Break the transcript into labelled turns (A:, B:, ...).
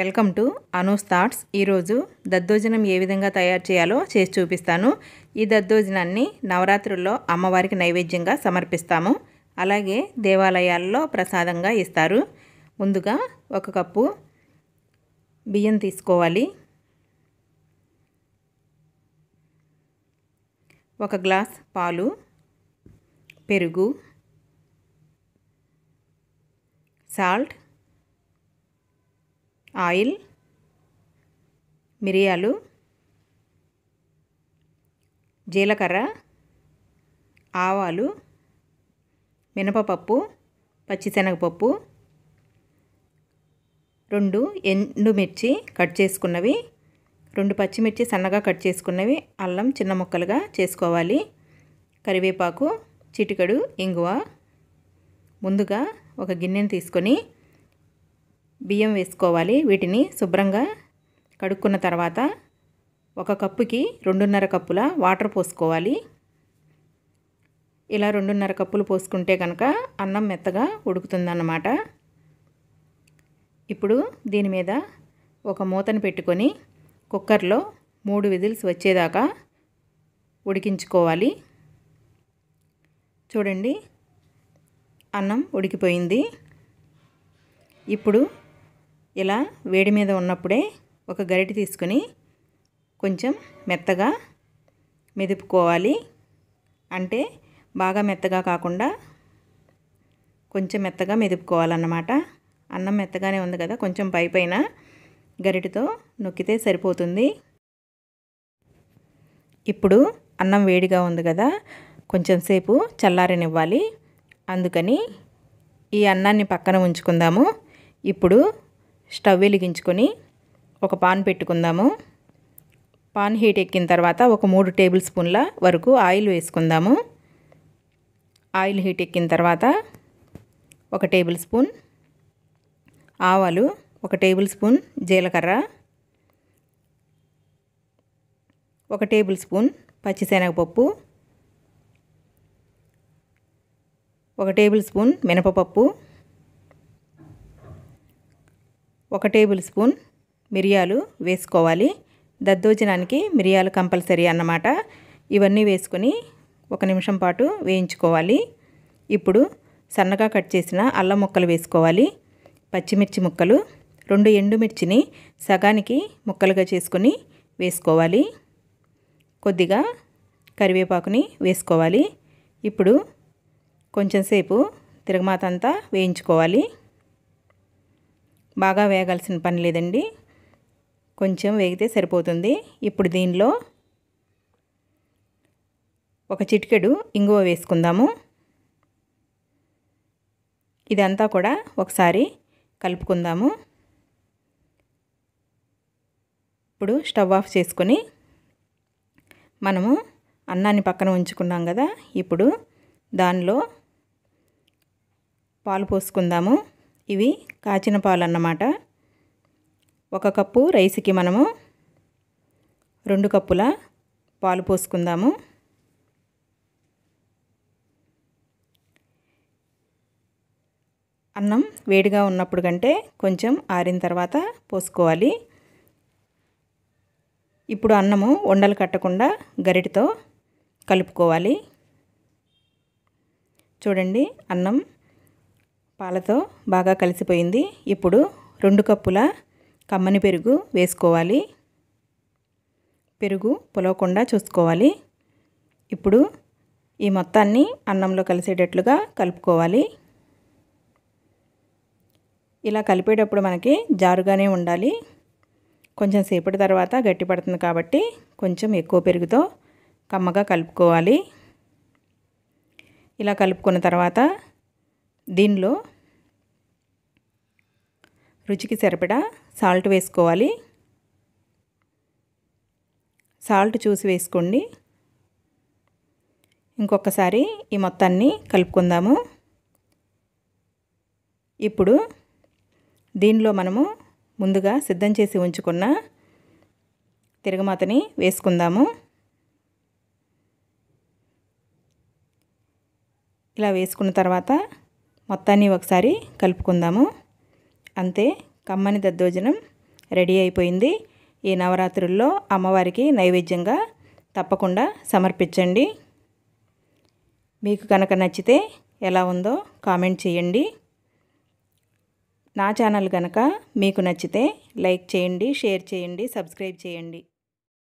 A: welcome to Anu's thoughts ఈరోజు దద్దోజనం ఏ విధంగా తయారు చేయాలో చేసి చూపిస్తాను ఈ దద్దోజనాన్ని నవరాత్రుల్లో అమ్మవారికి నైవేద్యంగా సమర్పిస్తాము అలాగే దేవాలయాల్లో ప్రసాదంగా ఇస్తారు ముందుగా ఒక కప్పు బియ్యం తీసుకోవాలి ఒక గ్లాస్ పాలు పెరుగు సాల్ట్ ఆయిల్ మిరియాలు జీలకర్ర ఆవాలు మినపపప్పు పచ్చిశనగపప్పు రెండు ఎండుమిర్చి కట్ చేసుకున్నవి రెండు పచ్చిమిర్చి సన్నగా కట్ చేసుకున్నవి అల్లం చిన్న ముక్కలుగా చేసుకోవాలి కరివేపాకు చిటికడు ఇంగువ ముందుగా ఒక గిన్నెని తీసుకొని బియ్యం వేసుకోవాలి వీటిని శుభ్రంగా కడుక్కున్న తర్వాత ఒక కప్పుకి రెండున్నర కప్పుల వాటర్ పోసుకోవాలి ఇలా రెండున్నర కప్పులు పోసుకుంటే కనుక అన్నం మెత్తగా ఉడుకుతుందన్నమాట ఇప్పుడు దీని మీద ఒక మూతను పెట్టుకొని కుక్కర్లో మూడు విజిల్స్ వచ్చేదాకా ఉడికించుకోవాలి చూడండి అన్నం ఉడికిపోయింది ఇప్పుడు ఇలా వేడి మీద ఉన్నప్పుడే ఒక గరిటె తీసుకుని కొంచెం మెత్తగా మెదుపుకోవాలి అంటే బాగా మెత్తగా కాకుండా కొంచెం మెత్తగా మెదుపుకోవాలన్నమాట అన్నం మెత్తగానే ఉంది కదా కొంచెం పై పైన గరిటెతో నొక్కితే సరిపోతుంది ఇప్పుడు అన్నం వేడిగా ఉంది కదా కొంచెం సేపు చల్లారనివ్వాలి అందుకని ఈ అన్నాన్ని పక్కన ఉంచుకుందాము ఇప్పుడు స్టవ్ వెలిగించుకొని ఒక పాన్ పెట్టుకుందాము పాన్ హీట్ ఎక్కిన తర్వాత ఒక మూడు టేబుల్ స్పూన్ల వరకు ఆయిల్ వేసుకుందాము ఆయిల్ హీట్ ఎక్కిన తర్వాత ఒక టేబుల్ స్పూన్ ఆవాలు ఒక టేబుల్ స్పూన్ జీలకర్ర ఒక టేబుల్ స్పూన్ పచ్చిశనగపప్పు ఒక టేబుల్ స్పూన్ మినపపప్పు ఒక టేబుల్ స్పూన్ మిరియాలు వేసుకోవాలి దద్దోజనానికి మిరియాలు కంపల్సరీ అన్నమాట ఇవన్నీ వేసుకొని ఒక నిమిషం పాటు వేయించుకోవాలి ఇప్పుడు సన్నగా కట్ చేసిన అల్లం ముక్కలు వేసుకోవాలి పచ్చిమిర్చి ముక్కలు రెండు ఎండుమిర్చిని సగానికి ముక్కలుగా చేసుకొని వేసుకోవాలి కొద్దిగా కరివేపాకుని వేసుకోవాలి ఇప్పుడు కొంచెం సేపు అంతా వేయించుకోవాలి బాగా వేగాల్సిన పని లేదండి కొంచెం వేగితే సరిపోతుంది ఇప్పుడు దీనిలో ఒక చిటికెడు ఇంగువ వేసుకుందాము ఇదంతా కూడా ఒకసారి కలుపుకుందాము ఇప్పుడు స్టవ్ ఆఫ్ చేసుకొని మనము అన్నాన్ని పక్కన ఉంచుకున్నాం కదా ఇప్పుడు దానిలో పాలు పోసుకుందాము ఇవి కాచిన పాలు అన్నమాట ఒక కప్పు రైస్కి మనము రెండు కప్పుల పాలు పోసుకుందాము అన్నం వేడిగా ఉన్నప్పుడు కంటే కొంచెం ఆరిన తర్వాత పోసుకోవాలి ఇప్పుడు అన్నము ఉండలు కట్టకుండా గరిటితో కలుపుకోవాలి చూడండి అన్నం పాలతో బాగా కలిసిపోయింది ఇప్పుడు రెండు కప్పుల కమ్మని పెరుగు వేసుకోవాలి పెరుగు పులవకుండా చూసుకోవాలి ఇప్పుడు ఈ మొత్తాన్ని అన్నంలో కలిసేటట్లుగా కలుపుకోవాలి ఇలా కలిపేటప్పుడు మనకి జారుగానే ఉండాలి కొంచెం సేపటి తర్వాత గట్టిపడుతుంది కాబట్టి కొంచెం ఎక్కువ పెరుగుతో కమ్మగా కలుపుకోవాలి ఇలా కలుపుకున్న తర్వాత దీనిలో రుచికి సరిపడా సాల్ట్ వేసుకోవాలి సాల్ట్ చూసి వేసుకోండి ఇంకొకసారి ఈ మొత్తాన్ని కలుపుకుందాము ఇప్పుడు దీనిలో మనము ముందుగా సిద్ధం చేసి ఉంచుకున్న తిరగమాతని వేసుకుందాము ఇలా వేసుకున్న తర్వాత మొత్తాన్ని ఒకసారి కలుపుకుందాము అంతే కమ్మని దద్దోజనం రెడీ అయిపోయింది ఈ నవరాత్రుల్లో అమ్మవారికి నైవేద్యంగా తప్పకుండా సమర్పించండి మీకు కనుక నచ్చితే ఎలా ఉందో కామెంట్ చేయండి నా ఛానల్ కనుక మీకు నచ్చితే లైక్ చేయండి షేర్ చేయండి సబ్స్క్రైబ్ చేయండి